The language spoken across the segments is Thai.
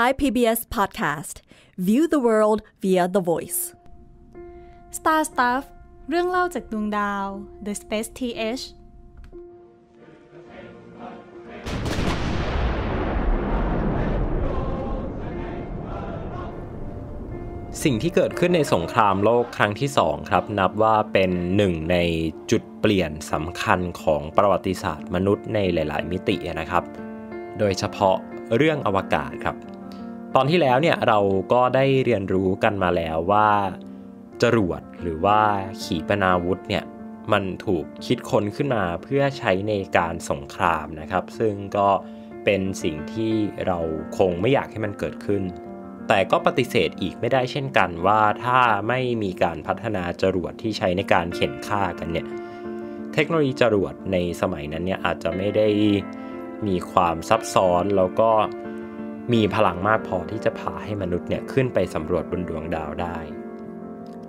Thai PBS Podcast View the world via the voice Star Stuff เรื่องเล่าจากดวงดาว The Space TH สิ่งที่เกิดขึ้นในสงครามโลกครั้งที่สองครับนับว่าเป็นหนึ่งในจุดเปลี่ยนสำคัญของประวัติศาสตร์มนุษย์ในหลาย ๆมิตินะครับ โดยเฉพาะเรื่องอวกาศครับตอนที่แล้วเนี่ยเราก็ได้เรียนรู้กันมาแล้วว่าจรวดหรือว่าขีปนาวุธเนี่ยมันถูกคิดค้นขึ้นมาเพื่อใช้ในการสงครามนะครับ ซึ่งก็เป็นสิ่งที่เราคงไม่อยากให้มันเกิดขึ้น แต่ก็ปฏิเสธอีกไม่ได้เช่นกันว่าถ้าไม่มีการพัฒนาจรวดที่ใช้ในการเข็นฆ่ากันเนี่ยเทคโนโลยีจรวดในสมัยนั้นเนี่ยอาจจะไม่ได้มีความซับซ้อนแล้วก็มีพลังมากพอที่จะพาให้มนุษย์เนี่ยขึ้นไปสำรวจบนดวงดาวได้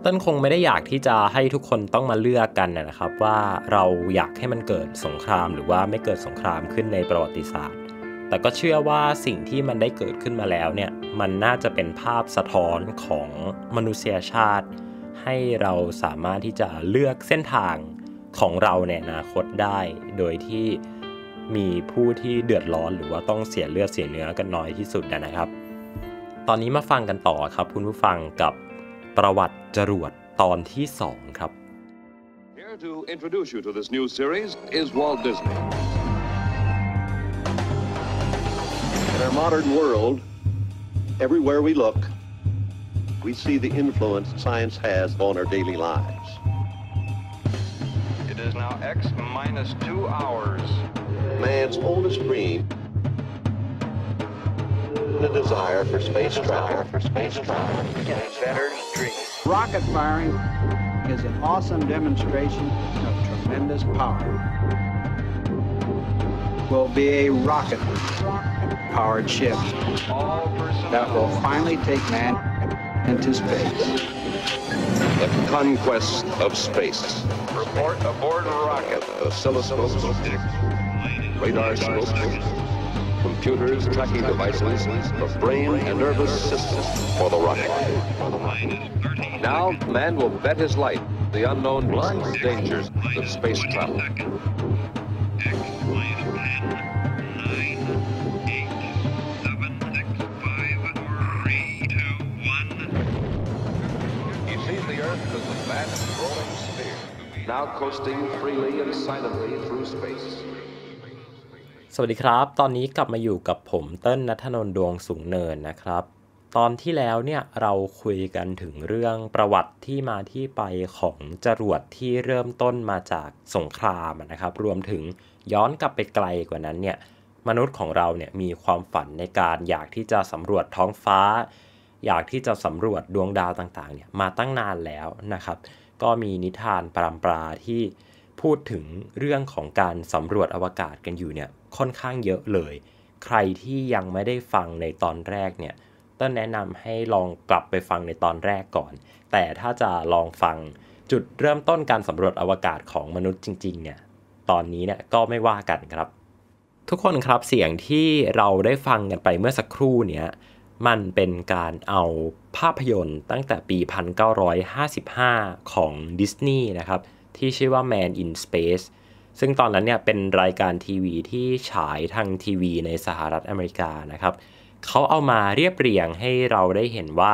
ต้นคงไม่ได้อยากที่จะให้ทุกคนต้องมาเลือกกันนะครับ ว่าเราอยากให้มันเกิดสงครามหรือว่าไม่เกิดสงครามขึ้นในประวัติศาสตร์ แต่ก็เชื่อว่าสิ่งที่มันได้เกิดขึ้นมาแล้วเนี่ยมันน่าจะเป็นภาพสะท้อนของมนุษยชาติ ให้เราสามารถที่จะเลือกเส้นทางของเราในอนาคตได้ โดยที่มีผู้ที่เดือดร้อนหรือว่าต้องเสียเลือดเสียเนื้อกันน้อยที่สุดนะครับ ตอนนี้มาฟังกันต่อครับคุณผู้ฟังกับประวัติจรวดตอนที่ 2 ครับ Here to introduce you to this new series is Walt Disney. In our modern world, everywhere we look, we see the influence science has on our daily lives. It is now X minus two hours. man's oldest dream, the desire for space travel. For space travel. Inventor's dream. Rocket firing is an awesome demonstration of tremendous power. Will be a rocket powered ship that will finally take man into space. The conquest of space. Report aboard rocket. oscilloscope radar scopes, computers, tracking devices, the brain and nervous system for the Russian. Now, man will bet his life the unknown blind dangers of space travel. now coasting freely and silently through space. สวัสดีครับ ตอนนี้กลับมาอยู่กับผมเติ้ลนัทนนดวงสูงเนินนะครับ ตอนที่แล้วเนี่ยเราคุยกันถึงเรื่องประวัติที่มาที่ไปของจรวดที่เริ่มต้นมาจากสงครามนะครับ รวมถึงย้อนกลับไปไกลกว่านั้นเนี่ยมนุษย์ของเราเนี่ยมีความฝันในการอยากที่จะสำรวจท้องฟ้า อยากที่จะสำรวจดวงดาวต่างๆเนี่ยมาตั้งนานแล้วนะครับ ก็มีนิทานปรำปราที่พูดถึงเรื่องของการสำรวจอวกาศกันอยู่เนี่ยค่อนข้างเยอะเลย ใครที่ยังไม่ได้ฟังในตอนแรกเนี่ยต้นแนะนำให้ลองกลับไปฟังในตอนแรกก่อน แต่ถ้าจะลองฟังจุดเริ่มต้นการสำรวจอวกาศของมนุษย์จริง ๆ เนี่ยตอนนี้เนี่ยก็ไม่ว่ากันครับ ทุกคนครับเสียงที่เราได้ฟังกันไปเมื่อสักครู่เนี่ยมันเป็นการเอาภาพยนตร์ตั้งแต่ปี 1955 ของดิสนีย์นะครับที่ชื่อว่า Man in Space ซึ่งตอนนั้นเนี่ยเป็นรายการทีวีที่ฉายทางทีวีในสหรัฐอเมริกานะครับ เขาเอามาเรียบเรียงให้เราได้เห็นว่า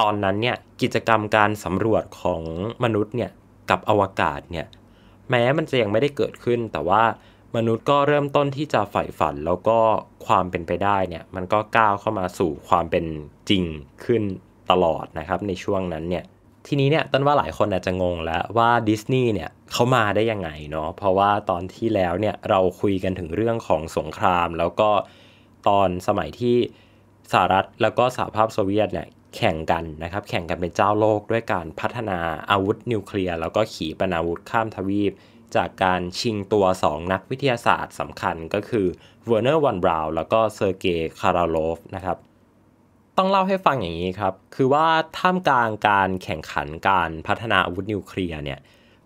ตอนนั้นเนี่ยกิจกรรมการสำรวจของมนุษย์เนี่ยกับอวกาศเนี่ยแม้มันจะยังไม่ได้เกิดขึ้นแต่ว่ามนุษย์ก็เริ่มต้นที่จะใฝ่ฝันแล้วก็ความเป็นไปได้เนี่ยมันก็ก้าวเข้ามาสู่ความเป็นจริงขึ้นตลอดนะครับ ในช่วงนั้นเนี่ยทีนี้เนี่ยต้นว่าหลายคนอาจจะงงแล้วว่าดิสนีย์เนี่ยเขามาได้ยังไงเนาะเพราะว่าตอนที่แล้วเนี่ยเราคุยกันถึงเรื่องของสงคราม แล้วก็ตอนสมัยที่สหรัฐแล้วก็สหภาพโซเวียตเนี่ยแข่งกันนะครับแข่งกันเป็นเจ้าโลกด้วยการพัฒนาอาวุธนิวเคลียร์แล้วก็ขีปนาวุธข้ามทวีปจากการชิงตัว 2 นักวิทยาศาสตร์สำคัญก็คือเวอร์เนอร์วันบราวน์แล้วก็เซอร์เกย์คาราโลฟนะครับต้องเล่าให้ฟังอย่างนี้ครับ คือว่าท่ามกลางการแข่งขันการพัฒนาอาวุธนิวเคลียร์เนี่ย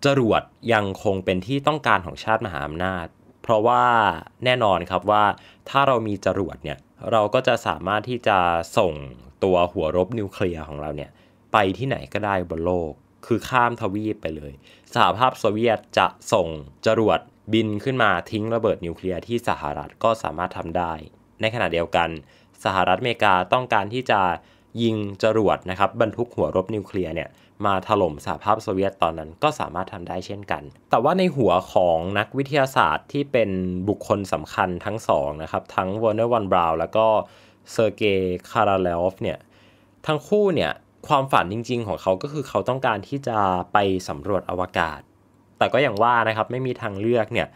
จรวดยังคงเป็นที่ต้องการของชาติมหาอำนาจ เพราะว่าแน่นอนครับว่าถ้าเรามีจรวดเนี่ย เราก็จะสามารถที่จะส่งตัวหัวรบนิวเคลียร์ของเราเนี่ยไปที่ไหนก็ได้บนโลก คือข้ามทวีปไปเลย สหภาพโซเวียตจะส่งจรวดบินขึ้นมาทิ้งระเบิดนิวเคลียร์ที่สหรัฐก็สามารถทำได้ ในขณะเดียวกันสหรัฐอเมริกาต้องการที่จะยิงจรวดนะครับบรรทุกหัวรบนิวเคลียร์เนี่ย มาถล่มสหภาพโซเวียตตอนนั้นก็สามารถทำได้เช่นกัน แต่ว่าในหัวของนักวิทยาศาสตร์ที่เป็นบุคคลสำคัญทั้งสองนะครับ ทั้งวอร์เนอร์วันบราวน์แล้วก็เซอร์เกย์คาราเลฟเนี่ย ทั้งคู่เนี่ยความฝันจริง ๆ ของเขาก็คือเขาต้องการที่จะไปสำรวจอวกาศ แต่ก็อย่างว่านะครับไม่มีทางเลือกเนี่ย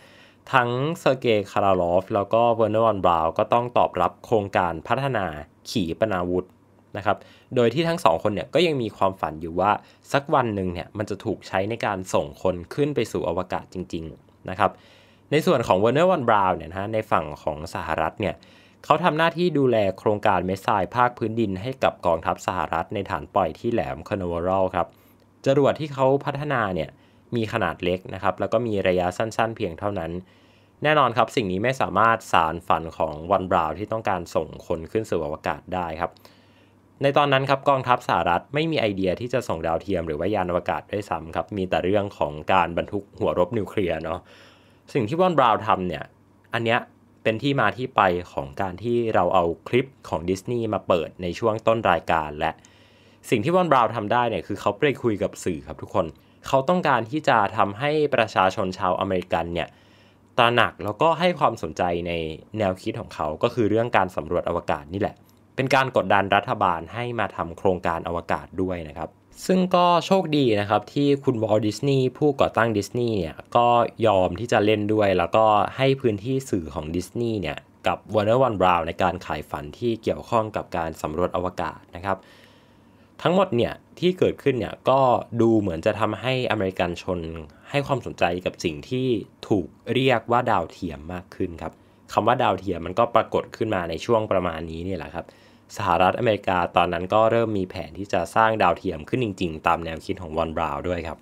ทั้งเซอร์เกย์คาราลอฟแล้วก็เวอร์เนอร์วอนบราวก็ต้องตอบรับโครงการพัฒนาขี่ปนาวุธนะครับโดยที่ทั้งสองคนเนี่ยก็ยังมีความฝันอยู่ว่าสักวันหนึ่งเนี่ยมันจะถูกใช้ในการส่งคนขึ้นไปสู่อวกาศจริงๆนะครับ ในส่วนของเวอร์เนอร์วอนบราวเนี่ยนะในฝั่งของสหรัฐเนี่ยเขาทำหน้าที่ดูแลโครงการเมสไซภาคพื้นดิน ให้กับกองทัพสหรัฐในฐานปล่อยที่แหลมคอนเวอรัลครับจรวดที่เขาพัฒนาเนี่ยมีขนาดเล็กนะครับ แล้วก็มีระยะสั้น ๆ เพียงเท่านั้น แน่นอนครับ สิ่งนี้ไม่สามารถสารฝันของวันบราวที่ต้องการส่งคนขึ้นสู่อวกาศได้ครับ ในตอนนั้นครับกองทัพสหรัฐไม่มีไอเดียที่จะส่งดาวเทียมหรือว่ายานอวกาศด้วยซ้ำครับ มีแต่เรื่องของการบรรทุกหัวรบนิวเคลียร์เนาะ สิ่งที่วอนบราวทำเนี่ย อันเนี้ยเป็นที่มาที่ไปของการที่เราเอาคลิปของดิสนีย์มาเปิดในช่วงต้นรายการและสิ่งที่วอนบราวทำได้เนี่ยคือเขาไปคุยกับสื่อครับทุกคนเขาต้องการที่จะทำให้ประชาชนชาวอเมริกันเนี่ยตระหนักแล้วก็ให้ความสนใจในแนวคิดของเขา ก็คือเรื่องการสำรวจอวกาศนี่แหละ เป็นการกดดันรัฐบาลให้มาทำโครงการอวกาศด้วยนะครับ ซึ่งก็โชคดีนะครับที่คุณวอลดิสนีย์ผู้ก่อตั้งดิสนีย์เนี่ยก็ยอมที่จะเล่นด้วยแล้วก็ให้พื้นที่สื่อของดิสนีย์เนี่ยกับวอเนอร์วันบราวน์ในการขายฝันที่เกี่ยวข้องกับการสำรวจอวกาศนะครับทั้งหมดเนี่ย ที่เกิดขึ้นเนี่ยก็ดูเหมือนจะทำให้อเมริกันชนให้ความสนใจกับสิ่งที่ถูกเรียกว่าดาวเทียมมากขึ้นครับคำว่าดาวเทียมมันก็ปรากฏขึ้นมาในช่วงประมาณนี้นี่แหละครับสหรัฐอเมริกาตอนนั้นก็เริ่มมีแผนที่จะสร้างดาวเทียมขึ้นจริงๆ ตามแนวคิดของวอนบราวด้วยครับ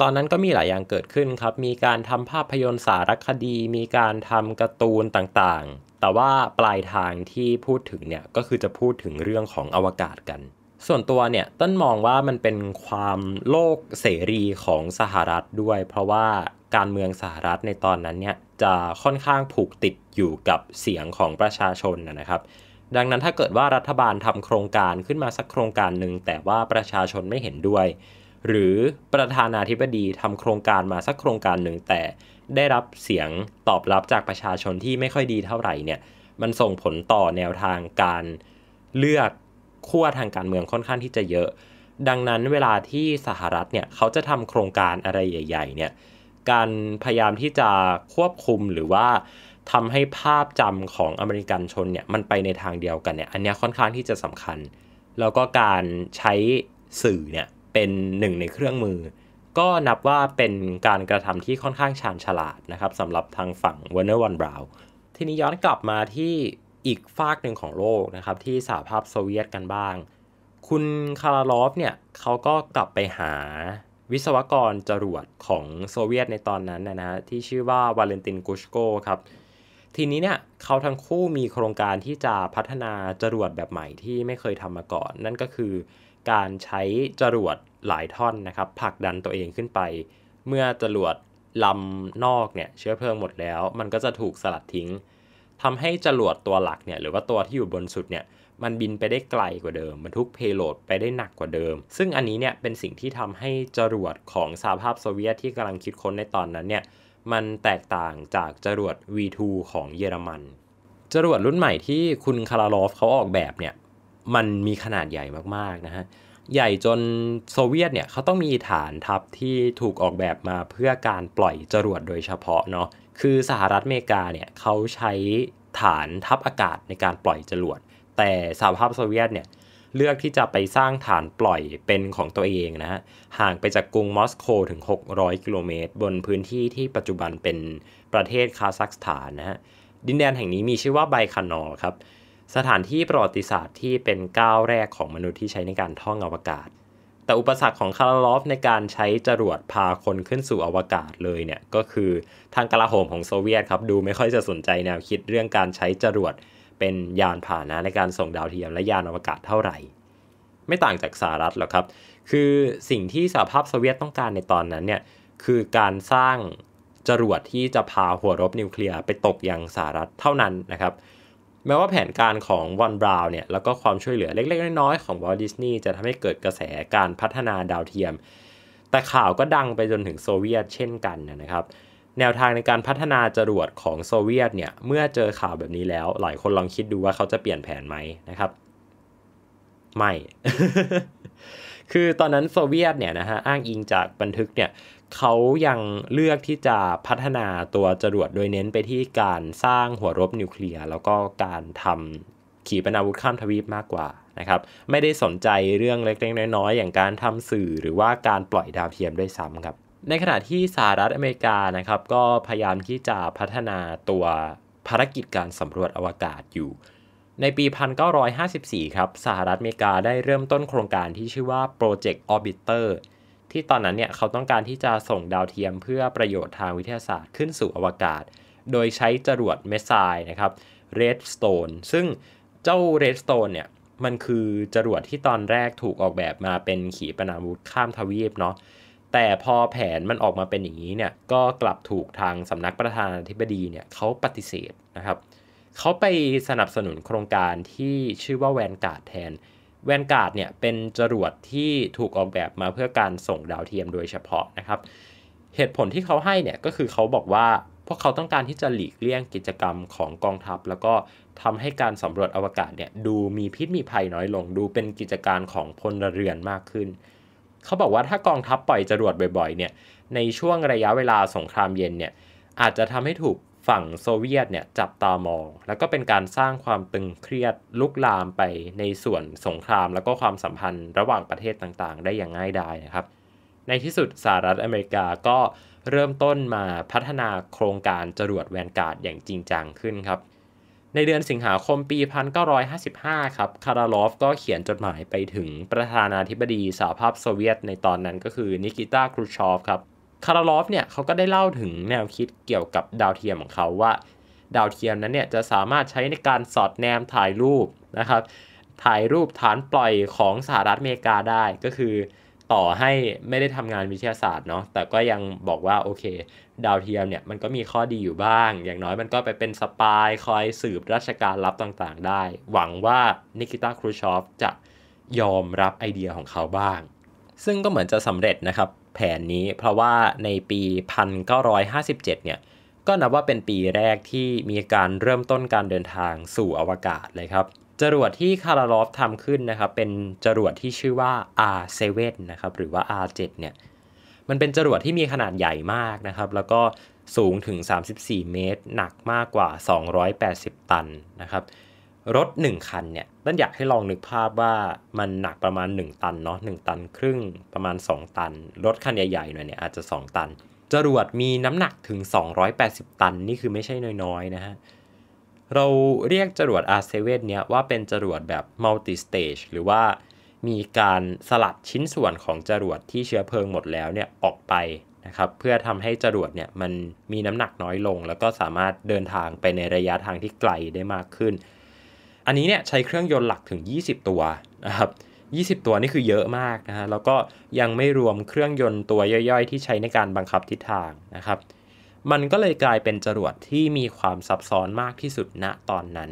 ตอนนั้นก็มีหลายอย่างเกิดขึ้นครับมีการทำภาพยนตร์สารคดี มีการทำการ์ตูนต่างๆ แต่ว่าปลายทางที่พูดถึงเนี่ยก็คือจะพูดถึงเรื่องของอวกาศกันส่วนตัวเนี่ย ต้นมองว่ามันเป็นความโลกเสรีของสหรัฐด้วย เพราะว่าการเมืองสหรัฐในตอนนั้นเนี่ยจะค่อนข้างผูกติดอยู่กับเสียงของประชาชนนะครับ ดังนั้นถ้าเกิดว่ารัฐบาลทำโครงการขึ้นมาสักโครงการหนึ่งแต่ว่าประชาชนไม่เห็นด้วย หรือประธานาธิบดีทำโครงการมาสักโครงการหนึ่ง แต่ได้รับเสียงตอบรับจากประชาชนที่ไม่ค่อยดีเท่าไหร่เนี่ยมันส่งผลต่อแนวทางการเลือกขั้วทางการเมืองค่อนข้างที่จะเยอะ ดังนั้นเวลาที่สหรัฐเนี่ยเขาจะทำโครงการอะไรใหญ่ๆเนี่ยการพยายามที่จะควบคุมหรือว่าทำให้ภาพจำของอเมริกันชนเนี่ยมันไปในทางเดียวกันเนี่ยอันนี้ค่อนข้างที่จะสำคัญ แล้วก็การใช้สื่อเนี่ยเป็นหนึ่งในเครื่องมือ ก็นับว่าเป็นการกระทำที่ค่อนข้างชาญฉลาดนะครับสำหรับทางฝั่งวอเนอร์วันบราวน์ทีนี้ย้อนกลับมาที่อีกฝากหนึ่งของโลกนะครับ ที่สหภาพโซเวียตกันบ้าง คุณคาราลอฟเนี่ยเขาก็กลับไปหาวิศวกรจรวดของโซเวียตในตอนนั้นนะฮะที่ชื่อว่าวาเลนตินกุชโกครับ ทีนี้เนี่ยเขาทั้งคู่มีโครงการที่จะพัฒนาจรวดแบบใหม่ที่ไม่เคยทำมาก่อน นั่นก็คือการใช้จรวดหลายท่อนนะครับผลักดันตัวเองขึ้นไป เมื่อจรวดลำนอกเนี่ยเชื้อเพลิงหมดแล้ว มันก็จะถูกสลัดทิ้งทำให้จรวดตัวหลักเนี่ยหรือว่าตัวที่อยู่บนสุดเนี่ยมันบินไปได้ไกลกว่าเดิมบรรทุกเพโลดไปได้หนักกว่าเดิม ซึ่งอันนี้เนี่ยเป็นสิ่งที่ทำให้จรวดของสหภาพโซเวียตที่กำลังคิดค้นในตอนนั้นเนี่ยมันแตกต่างจากจรวด V2 ของเยอรมัน จรวดรุ่นใหม่ที่คุณคาราลอฟเขาออกแบบเนี่ยมันมีขนาดใหญ่มากๆนะฮะใหญ่จนโซเวียตเนี่ยเขาต้องมีฐานทัพที่ถูกออกแบบมาเพื่อการปล่อยจรวดโดยเฉพาะเนาะคือสหรัฐอเมริกาเนี่ยเขาใช้ฐานทัพอากาศในการปล่อยจรวดแต่สหภาพโซเวียตเนี่ยเลือกที่จะไปสร้างฐานปล่อยเป็นของตัวเองนะฮะห่างไปจากกรุงมอสโกถึง 600 กิโลเมตรบนพื้นที่ที่ปัจจุบันเป็นประเทศคาซัคสถานนะฮะดินแดนแห่งนี้มีชื่อว่าไบคานอครับสถานที่ประวัติศาสตร์ที่เป็นก้าวแรกของมนุษย์ที่ใช้ในการท่องอวกาศแต่อุปสรรคของคาร์ลอฟในการใช้จรวดพาคนขึ้นสู่อวกาศเลยเนี่ย ก็คือทางกลาโหมของโซเวียตครับดูไม่ค่อยจะสนใจแนวคิดเรื่องการใช้จรวดเป็นยานพาหนะในการส่งดาวเทียมและยานอวกาศเท่าไหร่ไม่ต่างจากสหรัฐหรอกครับ คือสิ่งที่สหภาพโซเวียตต้องการในตอนนั้นเนี่ยคือการสร้างจรวดที่จะพาหัวรบนิวเคลียร์ไปตกยังสหรัฐเท่านั้นนะครับแม้ว่าแผนการของวอนบราว์เนี่ยแล้วก็ความช่วยเหลือเล็กๆน้อยๆของวอลดิสนีย์จะทำให้เกิดกระแสการพัฒนาดาวเทียม แต่ข่าวก็ดังไปจนถึงโซเวียตเช่นกันนะครับ แนวทางในการพัฒนาจรวดของโซเวียตเนี่ยเมื่อเจอข่าวแบบนี้แล้ว หลายคนลองคิดดูว่าเขาจะเปลี่ยนแผนไหมนะครับ ไม่ คือตอนนั้นโซเวียตเนี่ยนะฮะอ้างอิงจากบันทึกเนี่ยเขายังเลือกที่จะพัฒนาตัวจรวดโดยเน้นไปที่การสร้างหัวรบนิวเคลียร์แล้วก็การทำขีปนาวุธข้ามทวีปมากกว่านะครับ ไม่ได้สนใจเรื่องเล็กๆน้อยๆอย่างการทำสื่อหรือว่าการปล่อยดาวเทียมด้วยซ้ำครับ ในขณะที่สหรัฐอเมริกานะครับก็พยายามที่จะพัฒนาตัวภารกิจการสำรวจอวกาศอยู่ ในปี 1954ครับสหรัฐอเมริกาได้เริ่มต้นโครงการที่ชื่อว่า Project Orbiter ที่ตอนนั้นเนี่ยเขาต้องการที่จะส่งดาวเทียมเพื่อประโยชน์ทางวิทยาศาสตร์ขึ้นสู่อวกาศ โดยใช้จรวดเมสไซนะครับ เรดสโตน ซึ่งเจ้าเรดสโตนเนี่ย มันคือจรวดที่ตอนแรกถูกออกแบบมาเป็นขีปนาวุธข้ามทวีปเนาะ แต่พอแผนมันออกมาเป็นอย่างนี้เนี่ย ก็กลับถูกทางสำนักประธานาธิบดีเนี่ยเขาปฏิเสธนะครับเขาไปสนับสนุนโครงการที่ชื่อว่าแวนการ์ดแทนแวนการ์ดเนี่ยเป็นจรวดที่ถูกออกแบบมาเพื่อการส่งดาวเทียมโดยเฉพาะนะครับ เหตุผลที่เขาให้เนี่ยก็คือเขาบอกว่าพวกเขาต้องการที่จะหลีกเลี่ยงกิจกรรมของกองทัพ แล้วก็ทำให้การสำรวจอวกาศเนี่ยดูมีพิษมีภัยน้อยลงดูเป็นกิจการของพลเรือนมากขึ้น เขาบอกว่าถ้ากองทัพปล่อยจรวดบ่อยๆเนี่ยในช่วงระยะเวลาสงครามเย็นเนี่ยอาจจะทำให้ถูกฝั่งโซเวียตเนี่ยจับตามอง แล้วก็เป็นการสร้างความตึงเครียดลุกลามไปในส่วนสงครามแล้วก็ความสัมพันธ์ระหว่างประเทศต่างๆ ได้อย่างง่ายดายนะครับ ในที่สุดสหรัฐอเมริกาก็เริ่มต้นมาพัฒนาโครงการจรวดแวนการ์ดอย่างจริงจังขึ้นครับ ในเดือนสิงหาคมปี 1955 ครับคาราลอฟ ก็เขียนจดหมายไปถึงประธานาธิบดีสหภาพโซเวียต ในตอนนั้นก็คือนิกิตาครูชอฟครับคาราลอฟเนี่ยเขาก็ได้เล่าถึงแนวคิดเกี่ยวกับดาวเทียมของเขาว่า ดาวเทียมนั้นเนี่ย จะสามารถใช้ในการสอดแนมถ่ายรูปนะครับ ถ่ายรูปฐานปล่อยของสหรัฐอเมริกาได้ก็คือต่อให้ไม่ได้ทำงานวิทยาศาสตร์เนาะแต่ก็ยังบอกว่า โอเค ดาวเทียมเนี่ยมันก็มีข้อดีอยู่บ้าง อย่างน้อยมันก็ไปเป็นสปายคอยสืบ ราชการลับต่างๆ ได้ หวังว่านิกิตาครูชอฟจะยอมรับไอเดียของเขาบ้าง ซึ่งก็เหมือนจะสำเร็จนะครับแผนนี้เพราะว่าในปี 1957เนี่ยก็นับว่าเป็นปีแรกที่มีการเริ่มต้นการเดินทางสู่อวกาศเลยครับ จรวดที่คาราลอฟทำขึ้นนะครับ เป็นจรวดที่ชื่อว่า R7 นะครับหรือว่า R7 เนี่ยมันเป็นจรวดที่มีขนาดใหญ่มากนะครับ แล้วก็สูงถึง 34 เมตร หนักมากกว่า 280 ตันนะครับรถ 1 คันเนี่ยต้นอยากให้ลองนึกภาพว่ามันหนักประมาณ 1 ตันเนาะหตันครึ่ง ประมาณ 2 ตัน รถคันใหญ่ ๆ หน่อยเนี่ย อาจจะ 2 ตัน จรวดมีน้ำหนักถึง 280 ตันนี่คือไม่ใช่น้อย ๆ นะฮะ เราเรียกจรวด R7 เนี่ยว่าเป็นจรวดแบบ multi stage หรือว่ามีการสลัดชิ้นส่วนของจรวดที่เชื้อเพลิงหมดแล้วเนี่ยออกไปนะครับเพื่อทำให้จรวดเนี่ยมันมีน้ำหนักน้อยลง แล้วก็สามารถเดินทางไปในระยะทางที่ไกลได้มากขึ้นอันนี้เนี่ยใช้เครื่องยนต์หลักถึง 20 ตัวนะครับ20 ตัวนี่คือเยอะมากนะฮะแล้วก็ยังไม่รวมเครื่องยนต์ตัวย่อยๆ ที่ใช้ในการบังคับทิศทางนะครับ มันก็เลยกลายเป็นจรวดที่มีความซับซ้อนมากที่สุดณตอนนั้น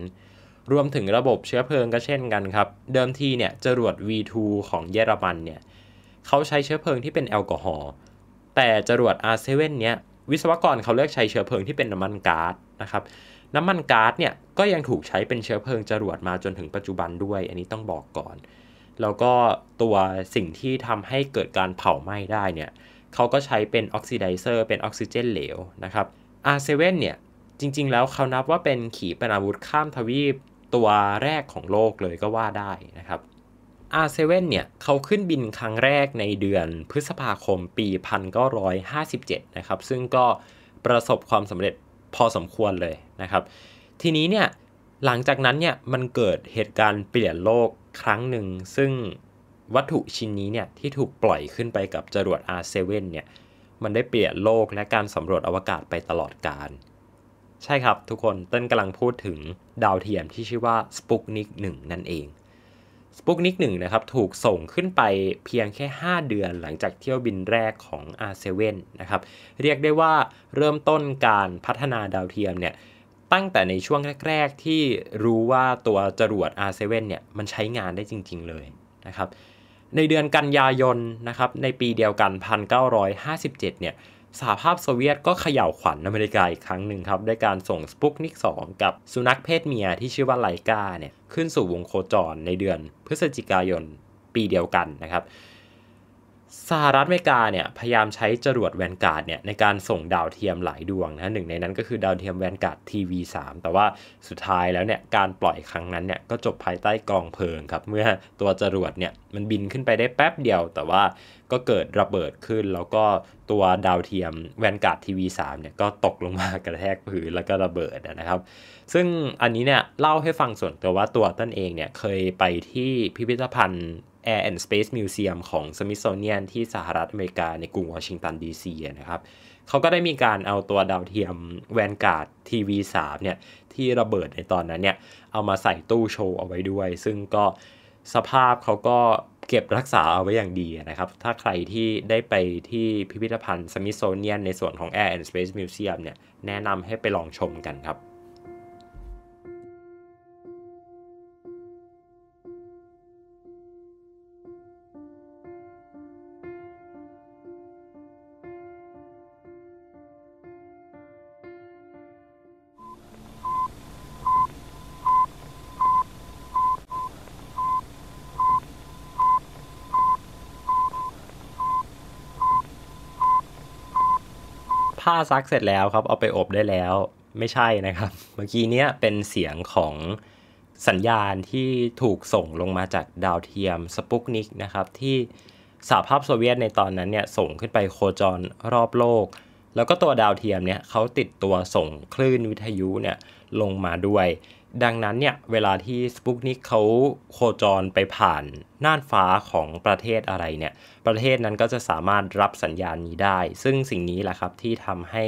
รวมถึงระบบเชื้อเพลิงก็เช่นกันครับ เดิมทีเนี่ยจรวด V2 ของเยอรมันเนี่ยเขาใช้เชื้อเพลิงที่เป็นแอลกอฮอล์แต่จรวด R7 เนี่ยวิศวกรเขาเลือกใช้เชื้อเพลิงที่เป็นน้ำมันก๊าซนะครับน้ำมันก๊าซเนี่ยก็ยังถูกใช้เป็นเชื้อเพลิงจรวดมาจนถึงปัจจุบันด้วย อันนี้ต้องบอกก่อน แล้วก็ตัวสิ่งที่ทำให้เกิดการเผาไหม้ได้เนี่ยเขาก็ใช้เป็นออกซิไดเซอร์เป็นออกซิเจนเหลวนะครับ R7 เนี่ยจริงๆแล้วเขานับว่าเป็นขีปนาวุธข้ามทวีป ตัวแรกของโลกเลยก็ว่าได้นะครับ R7 เนี่ยเขาขึ้นบินครั้งแรกในเดือนพฤษภาคมปี1957นะครับซึ่งก็ประสบความสำเร็จพอสมควรเลยนะครับ ทีนี้เนี่ยหลังจากนั้นเนี่ยมันเกิดเหตุการณ์เปลี่ยนโลกครั้งหนึ่ง ซึ่งวัตถุชิ้นนี้เนี่ยที่ถูกปล่อยขึ้นไปกับจรวด R7 เนี่ยมันได้เปลี่ยนโลกและการสำรวจอวกาศไปตลอดกาลใช่ครับทุกคนเต้นกำลังพูดถึงดาวเทียมที่ชื่อว่านิกหนึ่1นั่นเองสปุกนิกหนึ่งนะครับถูกส่งขึ้นไปเพียงแค่ 5 เดือนหลังจากเที่ยวบินแรกของ R7 นะครับเรียกได้ว่าเริ่มต้นการพัฒนาดาวเทียมเนี่ยตั้งแต่ในช่วงแรก ๆ ที่รู้ว่าตัวจรวด R7 เนี่ยมันใช้งานได้จริงๆเลยนะครับในเดือนกันยายนนะครับในปีเดียวกัน 1957เนี่ยสหภาพโซเวียตก็เขย่าขวัญอเมริกาอีกครั้งหนึ่งครับด้วยการส่งสปุกนิก2กับสุนัขเพศเมียที่ชื่อว่าไลกาเนี่ย ขึ้นสู่วงโคจรในเดือนพฤศจิกายนปีเดียวกันนะครับสหรัฐอเมริกาเนี่ยพยายามใช้จรวดแวนการ์ดเนี่ยในการส่งดาวเทียมหลายดวงนะหนึ่งในนั้นก็คือดาวเทียมแวนการ์ดทีวีสแต่ว่าสุดท้ายแล้วเนี่ยการปล่อยครั้งนั้นเนี่ยก็จบภายใต้กองเพลิงครับเมื่อตัวจรวดเนี่ยมันบินขึ้นไปได้แป๊บเดียว แต่ว่าก็เกิดระเบิดขึ้น แล้วก็ตัวดาวเทียมแวนการ์ดทีวีสเนี่ยก็ตกลงมากระแทกพื้นแล้วก็ระเบิดนะครับซึ่งอันนี้เนี่ยเล่าให้ฟังส่วนตัวว่าตัวต้นเองเนี่ยเคยไปที่พิพิธภัณฑ์ Air and Space Museum ของ Smithsonian ที่สหรัฐอเมริกา ในกรุงวอชิงตันดีซีนะครับเขาก็ได้มีการเอาตัวดาวเทียมแวนการ์ดทีวีสามเนี่ยที่ระเบิดในตอนนั้นเนี่ย เอามาใส่ตู้โชว์เอาไว้ด้วย ซึ่งก็สภาพเขาก็เก็บรักษาเอาไว้อย่างดีนะครับ ถ้าใครที่ได้ไปที่พิพิธภัณฑ์ Smithsonian ในส่วนของ Air and Space Museum เนี่ย แนะนำให้ไปลองชมกันครับาซักเสร็จแล้วครับเอาไปอบได้แล้วไม่ใช่นะครับ เมื่อกี้เนี้ยเป็นเสียงของสัญญาณที่ถูกส่งลงมาจากดาวเทียม สปุกนิกนะครับที่สหภาพโซเวียตในตอนนั้นเนี่ย ส่งขึ้นไปโคจรรอบโลก แล้วก็ตัวดาวเทียมเนี่ยเขาติดตัวส่งคลื่นวิทยุเนี่ย ลงมาด้วยดังนั้นเนี่ย เวลาที่สปุกนิกเขาโคจรไปผ่าน น่านฟ้าของประเทศอะไรเนี่ย ประเทศนั้นก็จะสามารถรับสัญญาณนี้ได้ ซึ่งสิ่งนี้แหละครับที่ทำให้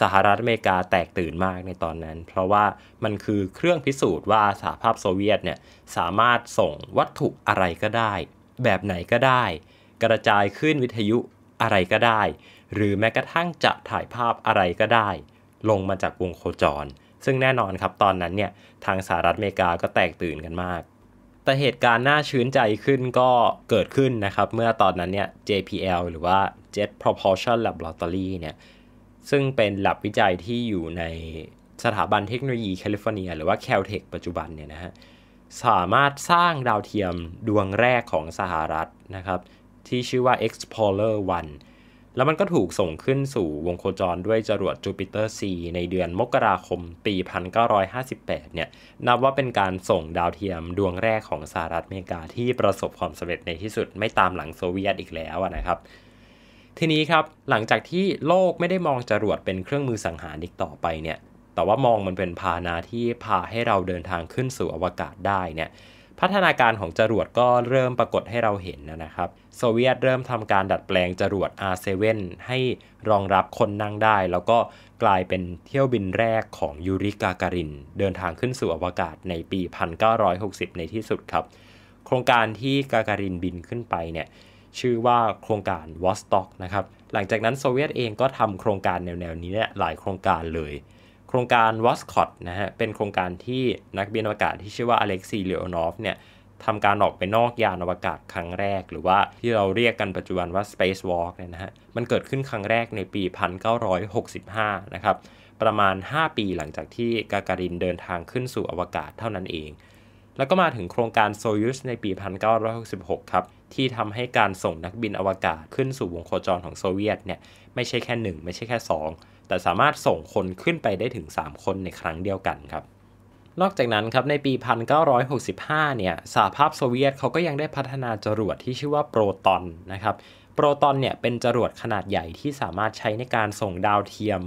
สหรัฐอเมริกาแตกตื่นมากในตอนนั้น เพราะว่ามันคือเครื่องพิสูจน์ว่าสหภาพโซเวียตเนี่ย สามารถส่งวัตถุอะไรก็ได้ แบบไหนก็ได้ กระจายขึ้นวิทยุอะไรก็ได้ หรือแม้กระทั่งจะถ่ายภาพอะไรก็ได้ ลงมาจากวงโคจรซึ่งแน่นอนครับ ตอนนั้นเนี่ย ทางสหรัฐอเมริกาก็แตกตื่นกันมาก แต่เหตุการณ์น่าชื้นใจขึ้นก็เกิดขึ้นนะครับ เมื่อตอนนั้นเนี่ย JPL หรือว่า Jet Propulsion Laboratory เนี่ย ซึ่งเป็นหลับวิจัยที่อยู่ในสถาบันเทคโนโลยีแคลิฟอร์เนียหรือว่า Caltech ปัจจุบันเนี่ยนะฮะ สามารถสร้างดาวเทียมดวงแรกของสหรัฐนะครับที่ชื่อว่า Explorer 1แล้วมันก็ถูกส่งขึ้นสู่วงโคจรด้วยจรวดจูปิเตอร์ซีในเดือนมกราคมปี 1958 เนี่ยนับว่าเป็นการส่งดาวเทียมดวงแรกของสหรัฐอเมริกาที่ประสบความสำเร็จในที่สุด ไม่ตามหลังโซเวียตอีกแล้วนะครับ ทีนี้ครับหลังจากที่โลกไม่ได้มองจรวดเป็นเครื่องมือสังหารอีกต่อไปเนี่ยแต่ว่ามองมันเป็นพาหนะที่พาให้เราเดินทางขึ้นสู่อวกาศได้เนี่ยพัฒนาการของจรวดก็เริ่มปรากฏให้เราเห็นนะครับ โซเวียตเริ่มทำการดัดแปลงจรวด R7 ให้รองรับคนนั่งได้ แล้วก็กลายเป็นเที่ยวบินแรกของยูริกาการิน เดินทางขึ้นสู่อวกาศในปี 1960 ในที่สุดครับ โครงการที่กาการินบินขึ้นไปเนี่ยชื่อว่าโครงการวอสต็อกนะครับหลังจากนั้นโซเวียตเองก็ทำโครงการแนวๆ นี้เนี่ยหลายโครงการเลยโครงการวอสคอตนะฮะเป็นโครงการที่นักบินอวกาศที่ชื่อว่าอเล็กซีเลโอนอฟเนี่ยทำการออกไปนอกยานอวกาศครั้งแรกหรือว่าที่เราเรียกกันปัจจุบันว่า Space Walk เนี่ยนะฮะมันเกิดขึ้นครั้งแรกในปี 1965นะครับประมาณ 5 ปีหลังจากที่กาการินเดินทางขึ้นสู่อวกาศเท่านั้นเอง แล้วก็มาถึงโครงการโซยูสในปี 1966ครับที่ทำให้การส่งนักบินอวกาศขึ้นสู่วงโคจรของโซเวียตเนี่ยไม่ใช่แค่ 1 ไม่ใช่แค่ 2แต่สามารถส่งคนขึ้นไปได้ถึง 3 คนในครั้งเดียวกันครับ นอกจากนั้นครับในปี 1965เนี่ยสหภาพโซเวียตเขาก็ยังได้พัฒนาจรวดที่ชื่อว่าโปรตอนนะครับ โปรตอนเนี่ยเป็นจรวดขนาดใหญ่ที่สามารถใช้ในการส่งดาวเทียม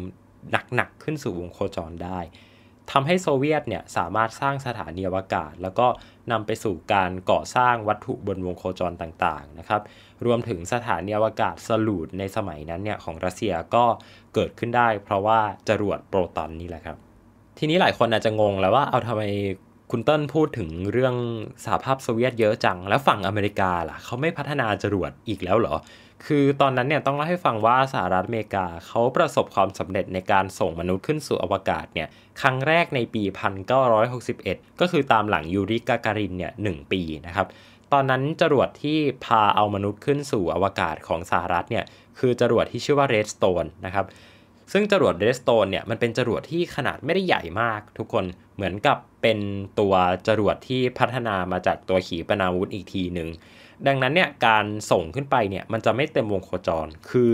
หนักๆขึ้นสู่วงโคจรได้ทำให้โซเวียตเนี่ยสามารถสร้างสถานีอวกาศ แล้วก็นำไปสู่การก่อสร้างวัตถุบนวงโคจรต่างๆนะครับรวมถึงสถานีอวกาศสลูดในสมัยนั้นเนี่ย ของรัสเซียก็เกิดขึ้นได้เพราะว่าจรวดโปรตอนนี่แหละครับ ทีนี้หลายคนอาจจะงงแล้วว่าเอาทำไมคุณเติ้ลพูดถึงเรื่องสหภาพโซเวียตเยอะจังแล้วฝั่งอเมริกาล่ะเขาไม่พัฒนาจรวดอีกแล้วเหรอ คือตอนนั้นเนี่ยต้องเล่าให้ฟังว่าสหรัฐอเมริกาเขาประสบความสำเร็จในการส่งมนุษย์ขึ้นสู่อวกาศเนี่ยครั้งแรกในปี 1961 ก็คือตามหลังยูริกาการินเนี่ย1ปีนะครับตอนนั้นจรวดที่พาเอามนุษย์ขึ้นสู่อวกาศของสหรัฐเนี่ยคือจรวดที่ชื่อว่าเรดสโตนนะครับซึ่งจรวดเรดสโตนเนี่ยมันเป็นจรวดที่ขนาดไม่ได้ใหญ่มาก ทุกคนเหมือนกับเป็นตัวจรวดที่พัฒนามาจากตัวขีปนาวุธอีกทีหนึ่งดังนั้นเนี่ยการส่งขึ้นไปเนี่ยมันจะไม่เต็มวงโคจรคือ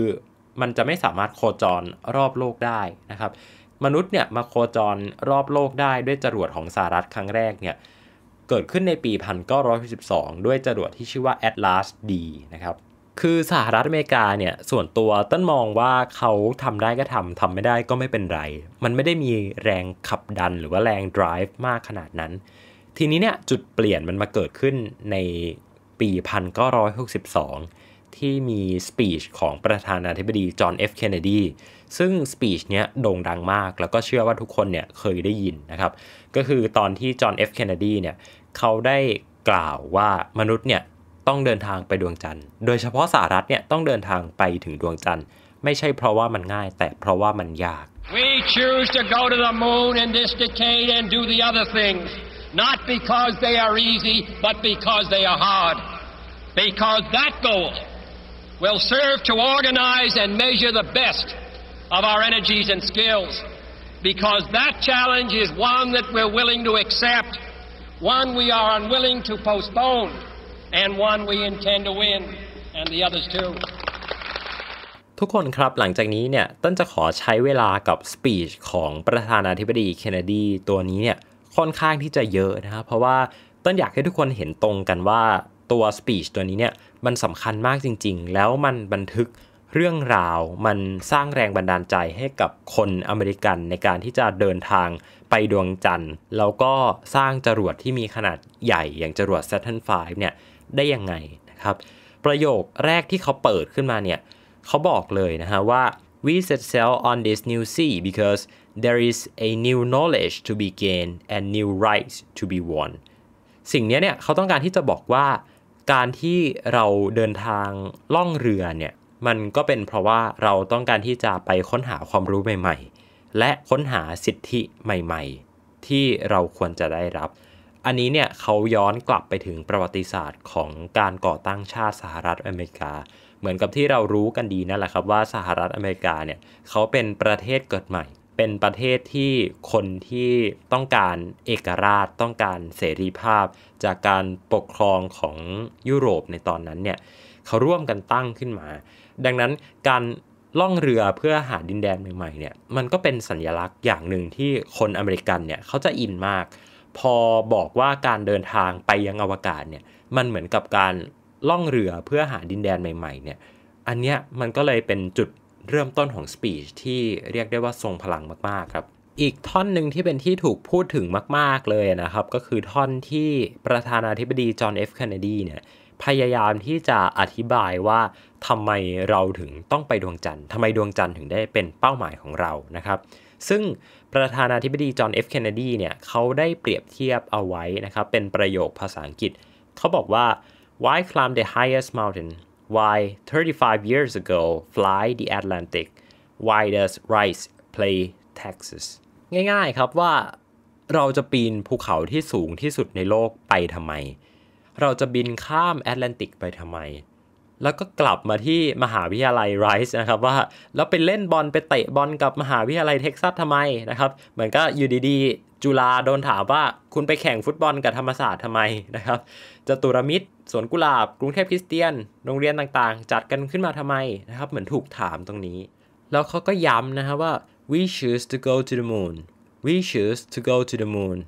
มันจะไม่สามารถโคจรรอบโลกได้นะครับมนุษย์เนี่ยมาโคจรรอบโลกได้ด้วยจรวดของสหรัฐครั้งแรกเนี่ยเกิดขึ้นในปี 1 9 1 2ด้วยจรวดที่ชื่อว่า Atlas D นะครับ คือสหรัฐอเมริกาเนี่ยส่วนตัวต้นมองว่าเขาทำได้ก็ทำทำไม่ได้ก็ไม่เป็นไร มันไม่ได้มีแรงขับดันหรือว่าแรง drive มากขนาดนั้น ทีนี้เนี่ยจุดเปลี่ยนมันมาเกิดขึ้นในปี 1962 ที่มีสปีชของประธานาธิบดีจอห์นเอฟเคนเนดีซึ่งสปีชเนี้ยโด่งดังมาก แล้วก็เชื่อว่าทุกคนเนี่ยเคยได้ยินนะครับ ก็คือตอนที่จอห์นเอฟเคนเนดีเนี่ยเขาได้กล่าวว่ามนุษย์เนี่ยต้องเดินทางไปดวงจันทร์โดยเฉพาะสหรัฐเนี่ยต้องเดินทางไปถึงดวงจันทร์ ไม่ใช่เพราะว่ามันง่าย แต่เพราะว่ามันยาก We choose to go to the moon in this decade and do the other things not because they are easy but because they are hard because that goal will serve to organize and measure the best of our energies and skills because that challenge is one that we're willing to accept, one we are unwilling to postpone, and one we intend to win, and the others too. ทุกคนครับหลังจากนี้เนี่ยต้นจะขอใช้เวลากับสปีชของประธานาธิบดีเคนเนดีตัวนี้เนี่ยค่อนข้างที่จะเยอะนะครับเพราะว่าต้นอยากให้ทุกคนเห็นตรงกันว่าตัวสปีชตัวนี้เนี่ยมันสำคัญมากจริงๆ แล้วมันบันทึกเรื่องราวมันสร้างแรงบันดาลใจให้กับคนอเมริกันในการที่จะเดินทางไปดวงจันทร์แล้วก็สร้างจรวดที่มีขนาดใหญ่อย่างจรวด Saturn V เนี่ยได้ยังไงนะครับ ประโยคแรกที่เขาเปิดขึ้นมาเนี่ย เขาบอกเลยนะฮะว่า we set sail on this new sea because there is a new knowledge to be gained and new rights to be won สิ่งนี้เนี่ยเขาต้องการที่จะบอกว่าการที่เราเดินทางล่องเรือเนี่ยมันก็เป็นเพราะว่าเราต้องการที่จะไปค้นหาความรู้ใหม่ ๆ และค้นหาสิทธิใหม่ๆ ที่เราควรจะได้รับ อันนี้เนี่ยเขาย้อนกลับไปถึงประวัติศาสตร์ของการก่อตั้งชาติสหรัฐอเมริกา เหมือนกับที่เรารู้กันดีนั่นแหละครับว่าสหรัฐอเมริกาเนี่ยเขาเป็นประเทศเกิดใหม่ เป็นประเทศที่คนที่ต้องการเอกราชต้องการเสรีภาพ จากการปกครองของยุโรปในตอนนั้นเนี่ยเขาร่วมกันตั้งขึ้นมาดังนั้นการล่องเรือเพื่อหาดินแดนใหม่ๆเนี่ยมันก็เป็นสัญลักษณ์อย่างหนึ่งที่คนอเมริกันเนี่ยเขาจะอินมาก พอบอกว่าการเดินทางไปยังอวกาศเนี่ยมันเหมือนกับการล่องเรือเพื่อหาดินแดนใหม่ๆเนี่ยอันเนี้ยมันก็เลยเป็นจุดเริ่มต้นของสปีชที่เรียกได้ว่าทรงพลังมากๆครับ อีกท่อนหนึ่งที่เป็นที่ถูกพูดถึงมากๆเลยนะครับก็คือท่อนที่ประธานาธิบดีจอห์นเอฟเคนเนดีเนี่ยพยายามที่จะอธิบายว่าทำไมเราถึงต้องไปดวงจันทร์ทำไมดวงจันทร์ถึงได้เป็นเป้าหมายของเรา นะครับ ซึ่งประธานาธิบดีจอห์น เอฟ เคนเนดี เนี่ย เขาได้เปรียบเทียบเอาไว้นะครับ เป็นประโยคภาษาอังกฤษ เขาบอกว่า why climb the highest mountain why 35 years ago fly the Atlantic why does Rice play Texas ง่ายๆ ครับว่าเราจะปีนภูเขาที่สูงที่สุดในโลกไปทำไมเราจะบินข้ามแอตแลนติกไปทำไม แล้วก็กลับมาที่มหาวิทยาลัยไรซ์นะครับว่าเราไปเล่นบอลไปเตะบอลกับมหาวิทยาลัยเท็กซัสทำไมนะครับ เหมือนก็อยู่ดีๆจุฬาโดนถามว่าคุณไปแข่งฟุตบอลกับธรรมศาสตร์ทำไมนะครับจตุรมิตรสวนกุหลาบกรุงเทพคริสเตียน โรงเรียนต่างๆ จัดกันขึ้นมาทำไมนะครับเหมือนถูกถามตรงนี้ แล้วเขาก็ย้ำนะครับว่า we choose to go to the moon we choose to go to the moon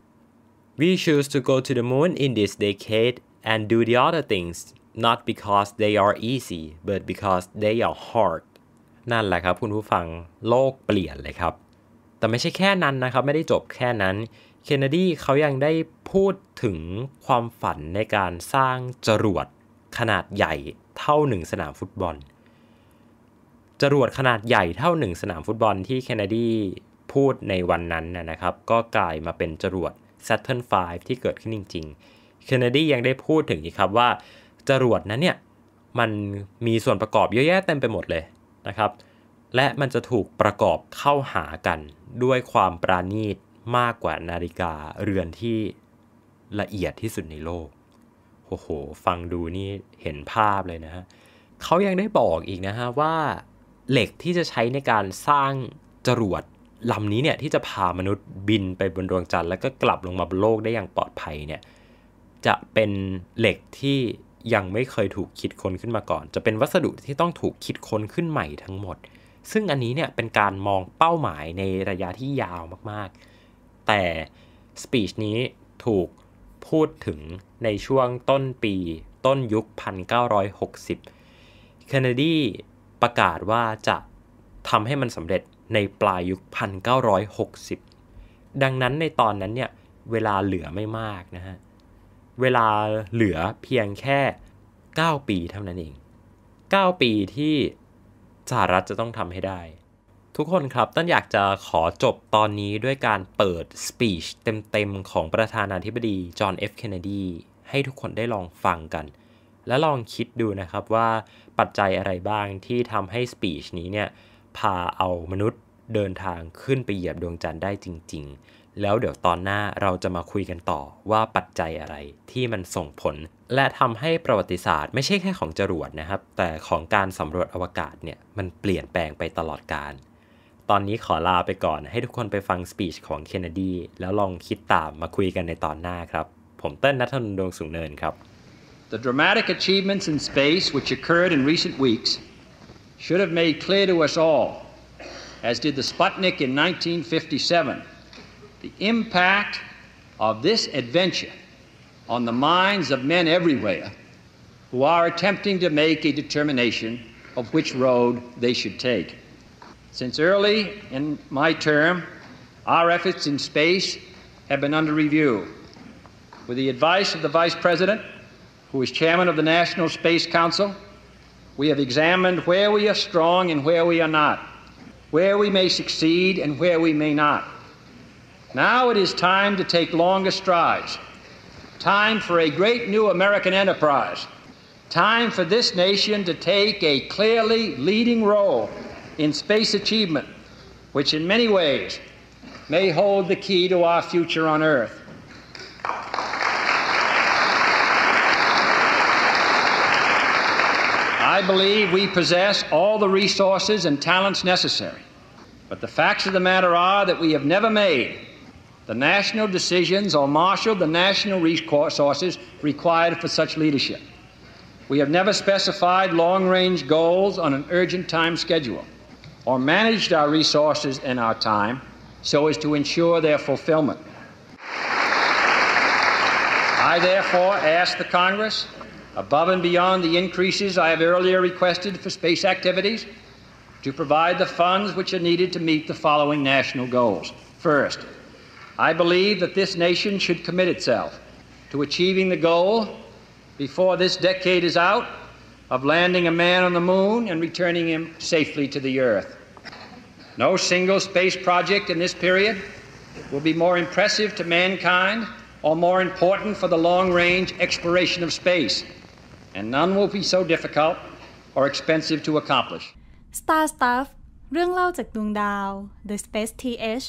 we choose to go to the moon in this decade and do the other things not because they are easy but because they are hard นั่นแหละครับคุณผู้ฟัง โลกเปลี่ยนเลยครับ แต่ไม่ใช่แค่นั้นนะครับ ไม่ได้จบแค่นั้น เคนเนดีเขายังได้พูดถึงความฝันในการสร้างจรวดขนาดใหญ่เท่าหนึ่งสนามฟุตบอล จรวดขนาดใหญ่เท่าหนึ่งสนามฟุตบอลที่เคนเนดีพูดในวันนั้นนะครับ ก็กลายมาเป็นจรวด Saturn V ที่เกิดขึ้นจริง ๆเคนเนดียังได้พูดถึงอีกครับว่าจรวดนั้นเนี่ย มันมีส่วนประกอบเยอะแยะเต็มไปหมดเลยนะครับ และมันจะถูกประกอบเข้าหากันด้วยความปราณีตมากกว่านาฬิกาเรือนที่ละเอียดที่สุดในโลกโอ้โหฟังดูนี่เห็นภาพเลยนะฮะเขายังได้บอกอีกนะฮะว่าเหล็กที่จะใช้ในการสร้างจรวด ลำนี้เนี่ยที่จะพามนุษย์บินไปบนดวงจันทร์แล้วก็กลับลงมาบนโลกได้อย่างปลอดภัยเนี่ยจะเป็นเหล็กที่ยังไม่เคยถูกคิดค้นขึ้นมาก่อน จะเป็นวัสดุที่ต้องถูกคิดค้นขึ้นใหม่ทั้งหมด ซึ่งอันนี้เนี่ยเป็นการมองเป้าหมายในระยะที่ยาวมากๆ แต่สปีชนี้ถูกพูดถึงในช่วงต้นปีต้นยุค 1960เคนเนดีประกาศว่าจะทำให้มันสำเร็จในปลายยุค 1960 ดังนั้นในตอนนั้นเนี่ยเวลาเหลือไม่มากนะฮะเวลาเหลือเพียงแค่ 9 ปีเท่านั้นเอง 9 ปีที่สหรัฐจะต้องทำให้ได้ ทุกคนครับต้นอยากจะขอจบตอนนี้ด้วยการเปิดสปีชเต็มๆ ของประธานาธิบดีจอห์นเอฟเคนเนดีให้ทุกคนได้ลองฟังกัน และลองคิดดูนะครับว่าปัจจัยอะไรบ้างที่ทำให้สปีชนี้เนี่ยพาเอามนุษย์เดินทางขึ้นไปเหยียบดวงจันทร์ได้จริงๆแล้วเดี๋ยวตอนหน้าเราจะมาคุยกันต่อว่าปัจจัยอะไรที่มันส่งผล และทำให้ประวัติศาสตร์ ไม่ใช่แค่ของจรวดนะครับ แต่ของการสำรวจอวกาศเนี่ย มันเปลี่ยนแปลงไปตลอดการ ตอนนี้ขอลาไปก่อนให้ทุกคนไปฟังสปีชของเคนเนดี แล้วลองคิดตามมาคุยกันในตอนหน้าครับ ผมเต้นนัทนนดวงสูงเนินครับ The dramatic achievements in space which occurred in recent weeks should have made clear to us all, as did the Sputnik in 1957 the impact of this adventure on the minds of men everywhere who are attempting to make a determination of which road they should take. Since early in my term, our efforts in space have been under review. With the advice of the Vice President, who is Chairman of the National Space Council, we have examined where we are strong and where we are not, where we may succeed and where we may not. Now it is time to take longer strides. Time for a great new American enterprise. Time for this nation to take a clearly leading role in space achievement, which in many ways may hold the key to our future on Earth. I believe we possess all the resources and talents necessary. But the facts of the matter are that we have never made the national decisions or marshaled the national resources required for such leadership. We have never specified long range goals on an urgent time schedule or managed our resources and our time so as to ensure their fulfillment. I therefore ask the Congress, above and beyond the increases I have earlier requested for space activities, to provide the funds which are needed to meet the following national goals. First, I believe that this nation should commit itself to achieving the goal before this decade is out of landing a man on the moon and returning him safely to the earth. No single space project in this period will be more impressive to mankind or more important for the long range exploration of space, and none will be so difficult or expensive to accomplish. Star Stuff เรื่องเล่าจากดวงดาว The Space TH